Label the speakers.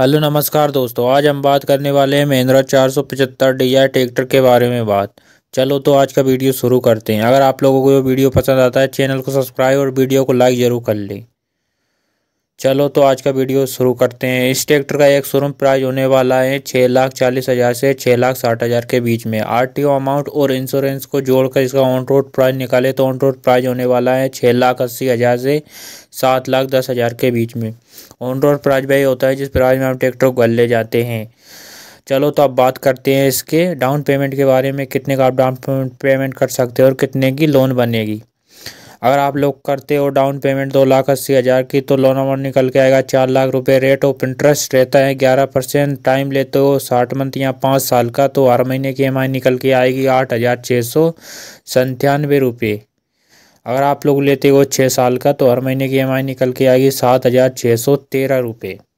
Speaker 1: hello नमस्कार दोस्तों आज हम बात करने वाले हैं महिंद्रा 475 आई ट्रैक्टर के बारे में बात चलो तो आज का वीडियो शुरू करते हैं अगर आप लोगों को ये वीडियो पसंद आता है चैनल को सब्सक्राइब और वीडियो को लाइक ज़रूर कर लें चलो तो आज का वीडियो शुरू करते हैं इस ट्रैक्टर का एक शोरूम प्राइस होने वाला है छः लाख चालीस हज़ार से छः लाख साठ हज़ार के बीच में आरटीओ अमाउंट और इंश्योरेंस को जोड़कर इसका ऑन रोड प्राइस निकाले तो ऑन रोड प्राइस होने वाला है छः लाख अस्सी हज़ार से सात लाख दस हज़ार के बीच में ऑन रोड प्राइस वही होता है जिस प्राइज़ में हम ट्रैक्टर को ले जाते हैं चलो तो अब बात करते हैं इसके डाउन पेमेंट के बारे में कितने का आप डाउन पेमेंट कर सकते हो और कितने की लोन बनेगी अगर आप लोग करते हो डाउन पेमेंट दो लाख अस्सी हज़ार की तो लोन अमाउंट निकल के आएगा चार लाख रुपये रेट ऑफ इंटरेस्ट रहता है ग्यारह परसेंट टाइम लेते हो साठ मंथ या पाँच साल का तो हर महीने की एम निकल के आएगी आठ हज़ार छः सौ संतानवे रुपये अगर आप लोग लेते हो छः साल का तो हर महीने की एम निकल के आएगी सात हज़ार छः सौ तेरह रुपये